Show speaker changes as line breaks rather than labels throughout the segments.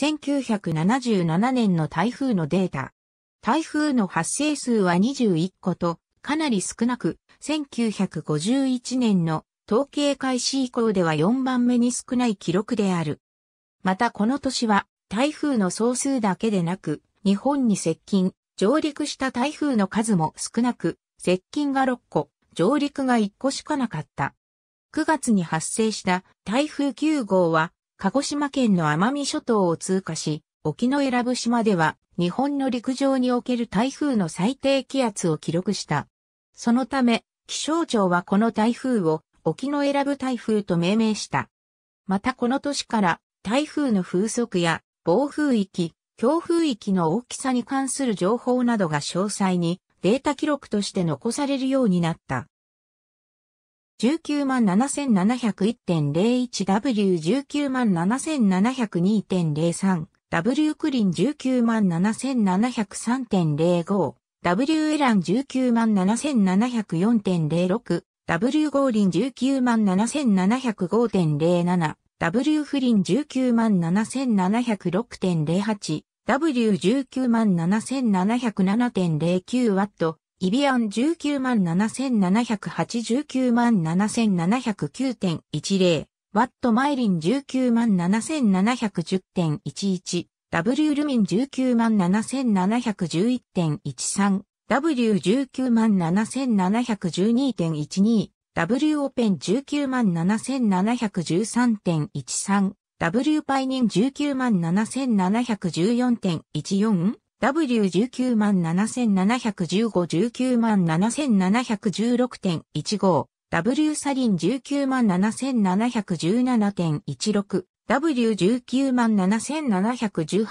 1977年の台風のデータ。台風の発生数は21個と、かなり少なく、1951年の統計開始以降では4番目に少ない記録である。またこの年は、台風の総数だけでなく、日本に接近、上陸した台風の数も少なく、接近が6個、上陸が1個しかなかった。9月に発生した台風9号は鹿児島県の奄美諸島を通過し、沖永良部島では日本の陸上における台風の最低気圧を記録した。そのため、気象庁はこの台風を沖永良部台風と命名した。またこの年から台風の風速や暴風域、強風域の大きさに関する情報などが詳細にデータ記録として残されるようになった。197,701.01W197,702.03 万万 W クリン197,703.05 W エラン197,704.06 W ゴーリン197,705.07 W フリン197,706.08 W197,707.09 万 w イビアン19万7789万7709.10、ワットマイリン19 7710.11、W ルミン19 7711.13、W19 万7712.12、W オペン19 7713.13、W パイニン19 7714.14、W19 7715、19 7716.15、W サリン19 7717.16、W19 7718.17、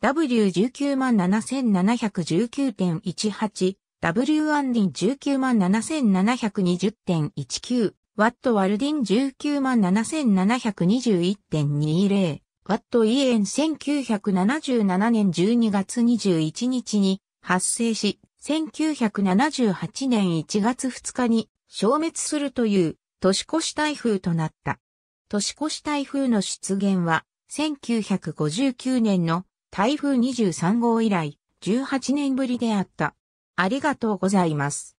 W19 7719.18、W アンディン19 7720.19、ワットワルディン19 7721.20、ワット・イエン1977年12月21日に発生し、1978年1月2日に消滅するという年越し台風となった。年越し台風の出現は、1959年の台風23号以来、18年ぶりであった。ありがとうございます。